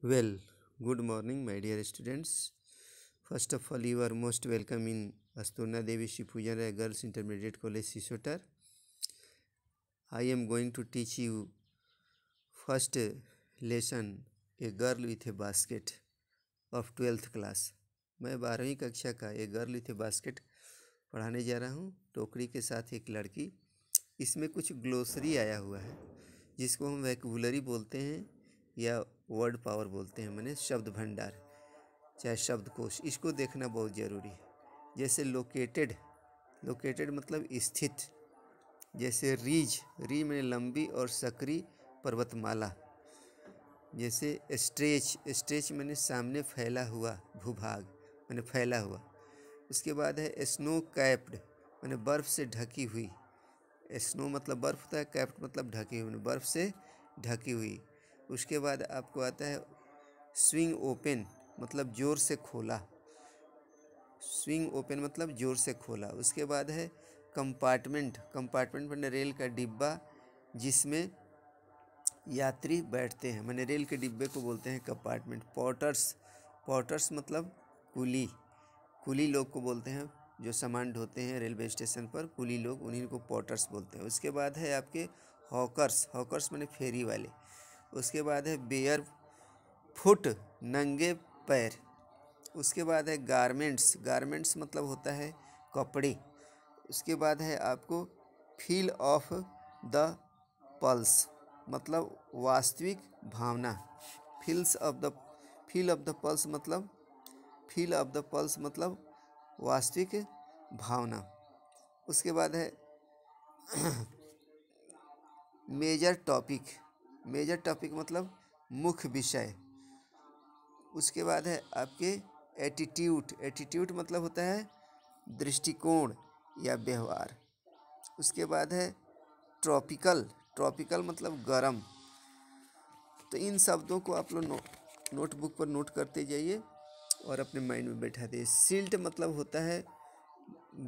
Well, good morning, my dear students. First of all, you are most welcome in Asturna Devi Shipujana Girls Intermediate College, Sisotar. I am going to teach you first lesson A Girl with a Basket of 12th class मैं बारहवीं कक्षा का a girl with a basket पढ़ाने जा रहा हूँ टोकरी के साथ एक लड़की इसमें कुछ ग्लोसरी आया हुआ है जिसको हम वैकबुलरी बोलते हैं या वर्ड पावर बोलते हैं मैंने शब्द भंडार चाहे शब्दकोश इसको देखना बहुत ज़रूरी है जैसे लोकेटेड लोकेटेड मतलब स्थित जैसे रीज री में लंबी और सक्री पर्वतमाला जैसे स्ट्रेच स्ट्रेच मैंने सामने फैला हुआ भूभाग मैंने फैला हुआ उसके बाद है स्नो कैप्ड मैंने बर्फ़ से ढकी हुई स्नो मतलब बर्फ़ होता है कैप्ड मतलब ढकी हुई बर्फ़ से ढकी हुई उसके बाद आपको आता है स्विंग ओपन मतलब जोर से खोला स्विंग ओपन मतलब जोर से खोला उसके बाद है कंपार्टमेंट कंपार्टमेंट मैंने रेल का डिब्बा जिसमें यात्री बैठते हैं मैंने रेल के डिब्बे को बोलते हैं कंपार्टमेंट पोर्टर्स पोर्टर्स मतलब कुली कुली लोग को बोलते हैं जो सामान ढोते हैं रेलवे स्टेशन पर कुली लोग उन्हीं को पोर्टर्स बोलते हैं उसके बाद है आपके हॉकर्स हॉकर्स मैंने फेरी वाले उसके बाद है बेयर फुट नंगे पैर उसके बाद है गारमेंट्स गारमेंट्स मतलब होता है कपड़े उसके बाद है आपको फील ऑफ द पल्स मतलब वास्तविक भावना feels of the feel of the pulse मतलब फील ऑफ द पल्स मतलब वास्तविक भावना उसके बाद है मेजर टॉपिक मेजर टॉपिक मतलब मुख्य विषय उसके बाद है आपके एटीट्यूड एटीट्यूड मतलब होता है दृष्टिकोण या व्यवहार उसके बाद है ट्रॉपिकल ट्रॉपिकल मतलब गर्म तो इन शब्दों को आप लोग नो, नोटबुक पर नोट करते जाइए और अपने माइंड में बैठा दिए सिल्ट मतलब होता है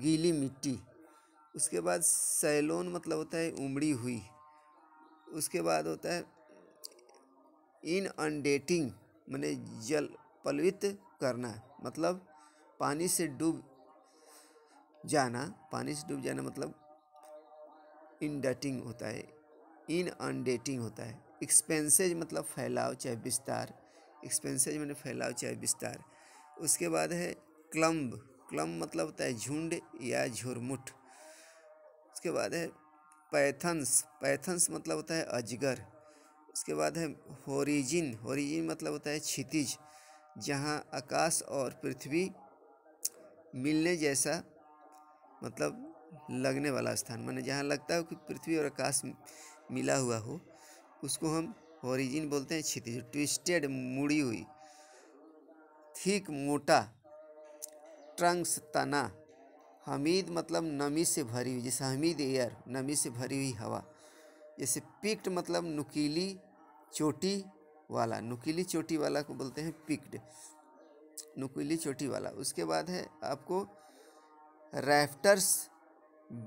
गीली मिट्टी उसके बाद सैलोन मतलब होता है उमड़ी हुई उसके बाद होता है इन अनडेटिंग मैंने जल पलवित करना मतलब पानी से डूब जाना पानी से डूब जाना मतलब इनडटिंग होता है इन अनडेटिंग होता है एक्सपेंसेज मतलब फैलाव चाहे विस्तार एक्सपेंसेज मैंने फैलाव चाहे विस्तार उसके बाद है क्लम्ब क्लम्ब मतलब होता है झुंड या झुरमुठ उसके बाद है पैथन्स पैथन्स मतलब होता है अजगर उसके बाद है होरिजिन होरिजिन मतलब होता है क्षितिज जहाँ आकाश और पृथ्वी मिलने जैसा मतलब लगने वाला स्थान माने जहाँ लगता हो कि पृथ्वी और आकाश मिला हुआ हो उसको हम ओरिजिन बोलते हैं क्षितिज ट्विस्टेड मुड़ी हुई ठीक मोटा ट्रंक्स तना हमीद मतलब नमी से भरी हुई जैसे हमीद एयर नमी से भरी हुई हवा जैसे पिक्ड मतलब नुकीली चोटी वाला नुकीली चोटी वाला को बोलते हैं पिक्ड नुकीली चोटी वाला उसके बाद है आपको rafters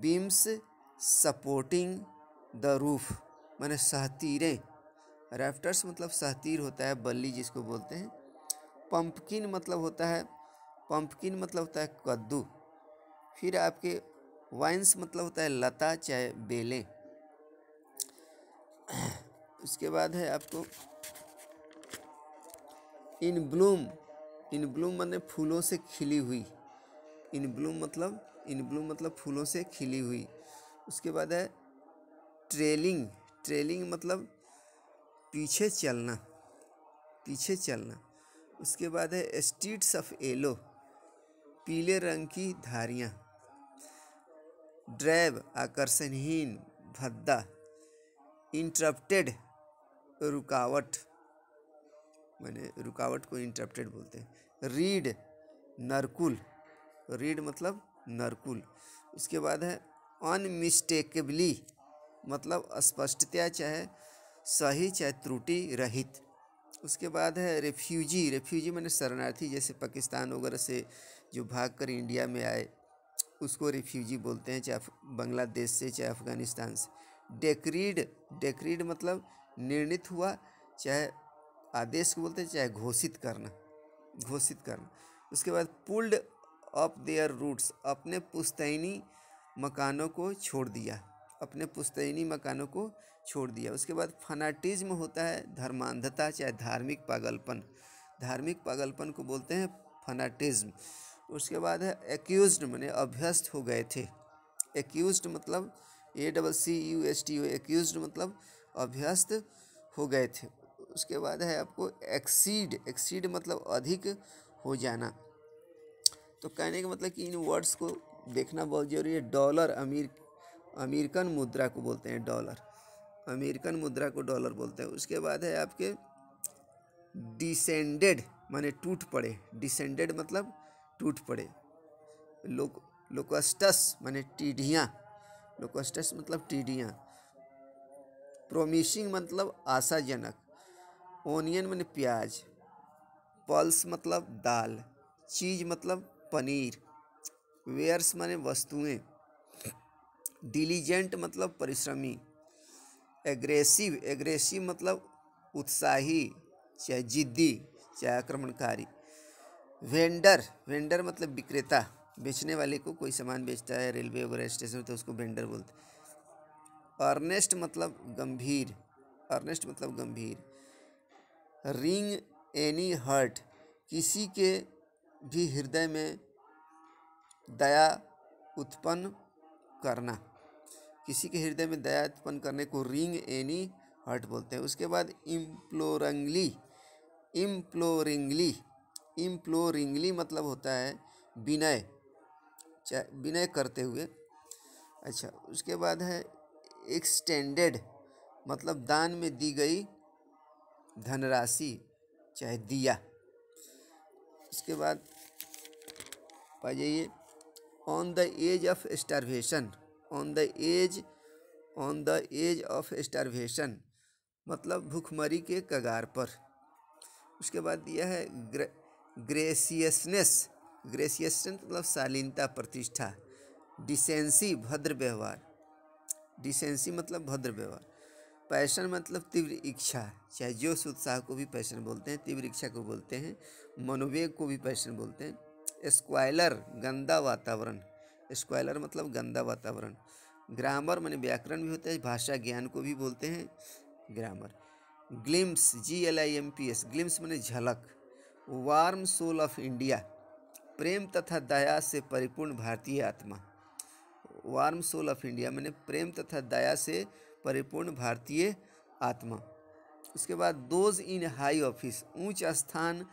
beams supporting the roof मैंने सहतीरें रैफ्टर्स मतलब सहतीर होता है बल्ली जिसको बोलते हैं पंपकिन मतलब होता है पंपकिन मतलब होता है कद्दू फिर आपके वाइन्स मतलब होता है लता चाहे बेलें उसके बाद है आपको इन ब्लूम इन ब्लूम मतलब फूलों से खिली हुई इन ब्लूम मतलब इन ब्लूम मतलब फूलों से खिली हुई उसके बाद है ट्रेलिंग ट्रेलिंग मतलब पीछे चलना पीछे चलना उसके बाद है स्ट्रीट्स ऑफ एलो पीले रंग की धारियाँ ड्रैब आकर्षणहीन भद्दा इंटरप्टेड रुकावट मैंने रुकावट को इंटरप्टेड बोलते हैं रीड नरकुल रीड मतलब नरकुल उसके बाद है अनमिस्टेकेबली मतलब स्पष्टता चाहे सही चाहे त्रुटि रहित उसके बाद है रेफ्यूजी रेफ्यूजी मैंने शरणार्थी जैसे पाकिस्तान वगैरह से जो भाग कर इंडिया में आए उसको रिफ्यूजी बोलते हैं चाहे बांग्लादेश से चाहे अफ़गानिस्तान से डेक्रीड डेक्रीड मतलब निर्णित हुआ चाहे आदेश को बोलते हैं चाहे घोषित करना घोषित करना उसके बाद पुल्ड अप देयर रूट्स अपने पुस्तैनी मकानों को छोड़ दिया अपने पुस्तैनी मकानों को छोड़ दिया उसके बाद फनाटिज्म होता है धर्मांधता चाहे धार्मिक पागलपन धार्मिक पागलपन को बोलते हैं फनाटिज्म उसके बाद है एक्यूज मैंने अभ्यस्त हो गए थे एक्यूज मतलब a double C U S T O accuse मतलब अभ्यस्त हो गए थे उसके बाद है आपको एक्सीड एक्सीड मतलब अधिक हो जाना तो कहने का मतलब कि इन वर्ड्स को देखना बहुत जरूरी है डॉलर अमीर अमेरिकन मुद्रा को बोलते हैं डॉलर अमेरिकन मुद्रा को डॉलर बोलते हैं उसके बाद है आपके डिसेंडेड माने टूट पड़े डिसेंडेड मतलब टूट पड़े लोक लोकस्टस माने टीढ़ियाँ लोकस्टस मतलब टीढ़ियाँ प्रोमिसिंग मतलब आशाजनक ओनियन मैंने प्याज पल्स मतलब दाल चीज मतलब पनीर वेयर्स माने वस्तुएं डिलीजेंट मतलब परिश्रमी एग्रेसिव एग्रेसिव मतलब उत्साही चाहे जिद्दी चाहे आक्रमणकारी वेंडर वेंडर मतलब विक्रेता बेचने वाले को कोई सामान बेचता है रेलवे वगैरह स्टेशन तो उसको वेंडर बोलते अर्नेस्ट मतलब गंभीर अर्नेस्ट मतलब गंभीर रिंग एनी हर्ट किसी के भी हृदय में दया उत्पन्न करना किसी के हृदय में दया उत्पन्न करने को रिंग एनी हर्ट बोलते हैं उसके बाद इम्प्लोरंगली इम्प्लोरिंगली इम्प्लोरिंगली मतलब होता है विनय विनय करते हुए अच्छा उसके बाद है एक्सटेंडेड मतलब दान में दी गई धनराशि चाहे दिया उसके बाद पा जाइए on the edge of starvation on the edge on the edge of starvation मतलब भूखमरी के कगार पर उसके बाद दिया है ग्रेसियसनेस ग्रेसियसनेस मतलब शालीनता प्रतिष्ठा डिसेंसी भद्र व्यवहार डिसेंसी मतलब भद्र व्यवहार पैशन मतलब तीव्र इच्छा चाहे जोश उत्साह को भी पैशन बोलते हैं तीव्र इच्छा को बोलते हैं मनोवेग को भी पैशन बोलते हैं स्क्वायलर गंदा वातावरण स्क्वायलर मतलब गंदा वातावरण ग्रामर मैंने व्याकरण भी होता है भाषा ज्ञान को भी बोलते हैं grammar glimpse G L I M P S glimpse मैंने झलक वार्म सोल ऑफ इंडिया प्रेम तथा दया से परिपूर्ण भारतीय आत्मा वार्म सोल ऑफ इंडिया मैंने प्रेम तथा दया से परिपूर्ण भारतीय आत्मा उसके बाद दोज इन हाई ऑफिस ऊंच स्थान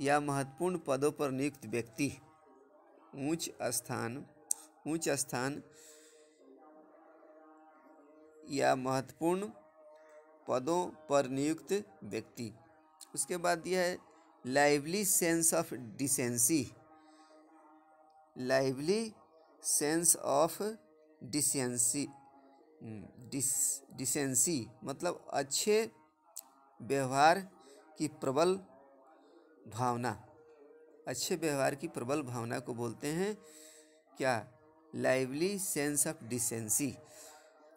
या महत्वपूर्ण पदों पर नियुक्त व्यक्ति ऊंच स्थान ऊंच स्थान या महत्वपूर्ण पदों पर नियुक्त व्यक्ति उसके बाद यह है sense of decency lively sense of decency dis decency मतलब अच्छे व्यवहार की प्रबल भावना अच्छे व्यवहार की प्रबल भावना को बोलते हैं क्या लाइवली सेंस ऑफ डिसेंसी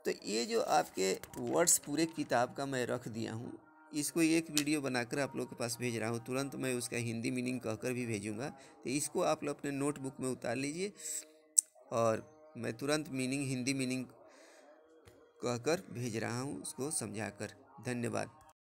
तो ये जो आपके वर्ड्स पूरे किताब का मैं रख दिया हूँ इसको एक वीडियो बनाकर आप लोग के पास भेज रहा हूँ तुरंत मैं उसका हिंदी मीनिंग कहकर भी भेजूँगा तो इसको आप लोग अपने नोटबुक में उतार लीजिए और मैं तुरंत मीनिंग हिंदी मीनिंग कहकर भेज रहा हूँ उसको समझाकर धन्यवाद